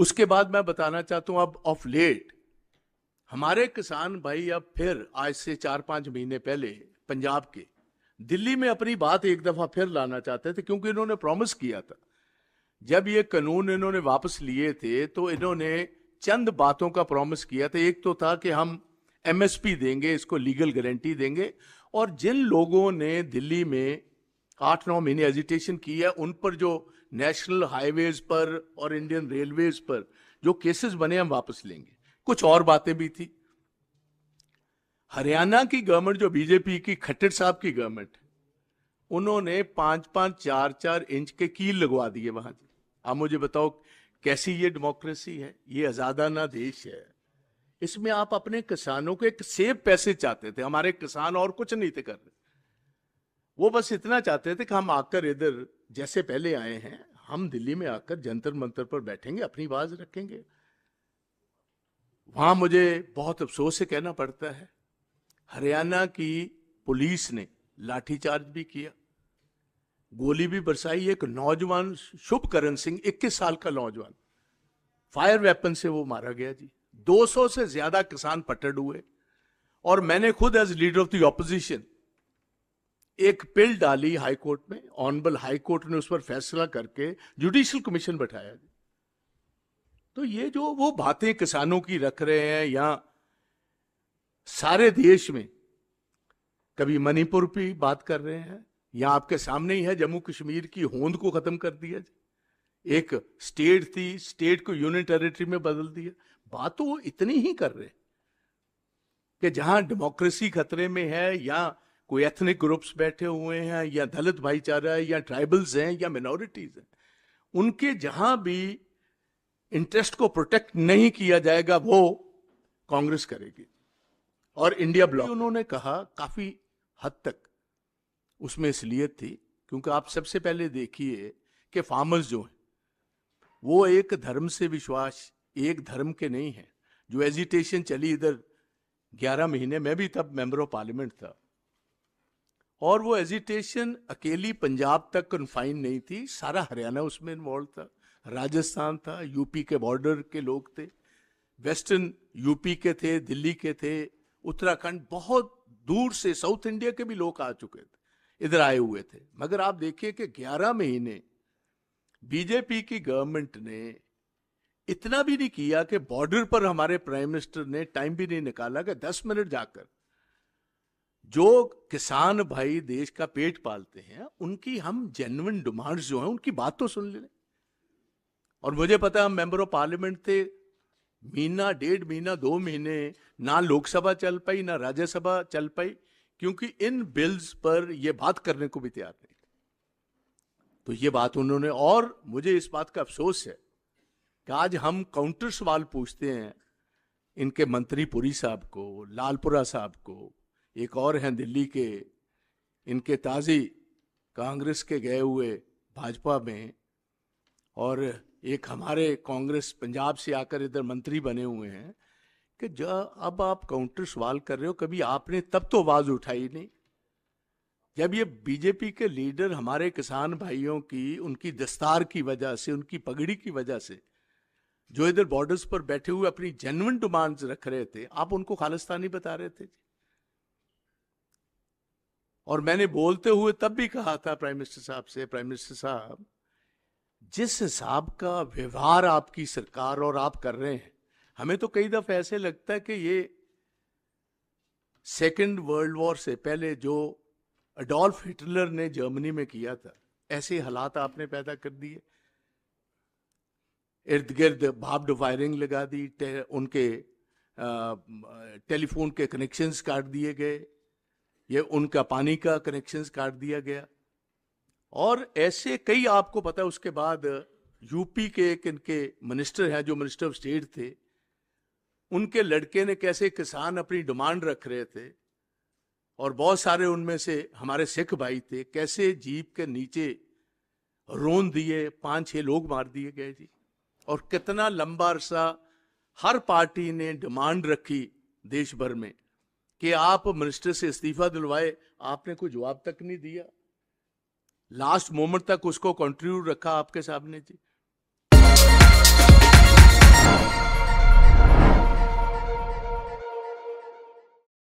उसके बाद मैं बताना चाहता हूं अब ऑफ लेट हमारे किसान भाई अब फिर आज से चार पांच महीने पहले पंजाब के दिल्ली में अपनी बात एक दफा फिर लाना चाहते थे क्योंकि इन्होंने प्रॉमिस किया था जब ये कानून इन्होंने वापस लिए थे तो इन्होंने चंद बातों का प्रॉमिस किया था एक तो था कि हम एमएसपी देंगे इसको लीगल गारंटी देंगे और जिन लोगों ने दिल्ली में आठ नौ महीने एजिटेशन की है उन पर जो नेशनल हाईवेज पर और इंडियन रेलवेज पर जो केसेस बने हम वापस लेंगे कुछ और बातें भी थी हरियाणा की गवर्नमेंट जो बीजेपी की खट्टर साहब की गवर्नमेंट उन्होंने पांच पांच चार चार इंच के कील लगवा दिए वहां आप मुझे बताओ कैसी ये डेमोक्रेसी है ये आजादाना देश है इसमें आप अपने किसानों को एक सेब पैसे चाहते थे हमारे किसान और कुछ नहीं थे कर रहे वो बस इतना चाहते थे कि हम आकर इधर जैसे पहले आए हैं हम दिल्ली में आकर जंतर मंतर पर बैठेंगे अपनी आवाज रखेंगे वहां मुझे बहुत अफसोस से कहना पड़ता है हरियाणा की पुलिस ने लाठीचार्ज भी किया गोली भी बरसाई एक नौजवान शुभ करण सिंह इक्कीस साल का नौजवान फायर वेपन से वो मारा गया जी 200 से ज्यादा किसान पटड़ हुए और मैंने खुद as leader of the opposition एक पिल डाली हाईकोर्ट में ऑनबल हाईकोर्ट ने उस पर फैसला करके जुडिशियल कमीशन बैठाया तो ये जो वो बातें किसानों की रख रहे हैं या सारे देश में कभी मणिपुर की बात कर रहे हैं या आपके सामने ही है जम्मू कश्मीर की होंद को खत्म कर दिया एक स्टेट थी स्टेट को यूनियन टेरिटरी में बदल दिया बात तो वो इतनी ही कर रहे कि जहां डेमोक्रेसी खतरे में है या कोई एथनिक ग्रुप्स बैठे हुए हैं या दलित भाईचारा है या ट्राइबल्स हैं या मिनोरिटीज हैं उनके जहां भी इंटरेस्ट को प्रोटेक्ट नहीं किया जाएगा वो कांग्रेस करेगी और इंडिया ब्लॉक उन्होंने कहा काफी हद तक उसमें इसलिए थी क्योंकि आप सबसे पहले देखिए कि फार्मर्स जो हैं वो एक धर्म से विश्वास एक धर्म के नहीं है जो एजिटेशन चली इधर ग्यारह महीने मैं भी तब मेंबर ऑफ पार्लियामेंट था और वो एजिटेशन अकेली पंजाब तक कन्फाइन नहीं थी सारा हरियाणा उसमें इन्वॉल्व था राजस्थान था यूपी के बॉर्डर के लोग थे वेस्टर्न यूपी के थे दिल्ली के थे उत्तराखंड बहुत दूर से साउथ इंडिया के भी लोग आ चुके थे इधर आए हुए थे मगर आप देखिए कि 11 महीने बीजेपी की गवर्नमेंट ने इतना भी नहीं किया कि बॉर्डर पर हमारे प्राइम मिनिस्टर ने टाइम भी नहीं निकाला कि 10 मिनट जाकर जो किसान भाई देश का पेट पालते हैं उनकी हम जेन्युन डिमांड्स जो है उनकी बात तो सुन लें और मुझे पता है हम मेंबर ऑफ पार्लियामेंट थे महीना डेढ़ महीना दो महीने ना लोकसभा चल पाई ना राज्यसभा चल पाई क्योंकि इन बिल्स पर यह बात करने को भी तैयार नहीं तो ये बात उन्होंने और मुझे इस बात का अफसोस है कि आज हम काउंटर सवाल पूछते हैं इनके मंत्री पुरी साहब को लालपुरा साहब को एक और हैं दिल्ली के इनके ताज़ी कांग्रेस के गए हुए भाजपा में और एक हमारे कांग्रेस पंजाब से आकर इधर मंत्री बने हुए हैं कि जब अब आप काउंटर सवाल कर रहे हो कभी आपने तब तो आवाज उठाई नहीं जब ये बीजेपी के लीडर हमारे किसान भाइयों की उनकी दस्तार की वजह से उनकी पगड़ी की वजह से जो इधर बॉर्डर्स पर बैठे हुए अपनी जेनवन डिमांड्स रख रहे थे आप उनको खालिस्तानी बता रहे थे और मैंने बोलते हुए तब भी कहा था प्राइम मिनिस्टर साहब से प्राइम मिनिस्टर साहब जिस हिसाब का व्यवहार आपकी सरकार और आप कर रहे हैं हमें तो कई दफा ऐसे लगता है कि ये सेकेंड वर्ल्ड वॉर से पहले जो अडोल्फ हिटलर ने जर्मनी में किया था ऐसे हालात आपने पैदा कर दिए इर्द गिर्द भाप्ड वायरिंग लगा दी उनके टेलीफोन के कनेक्शंस काट दिए गए ये उनका पानी का कनेक्शंस काट दिया गया और ऐसे कई आपको पता है उसके बाद यूपी के एक इनके मिनिस्टर हैं जो मिनिस्टर ऑफ स्टेट थे उनके लड़के ने कैसे किसान अपनी डिमांड रख रहे थे और बहुत सारे उनमें से हमारे सिख भाई थे कैसे जीप के नीचे रोन दिए पांच छह लोग मार दिए गए जी और कितना लंबा अरसा हर पार्टी ने डिमांड रखी देश भर में कि आप मिनिस्टर से इस्तीफा दिलवाए आपने कोई जवाब तक नहीं दिया लास्ट मोमेंट तक उसको कंट्रीब्यूट रखा आपके सामने जी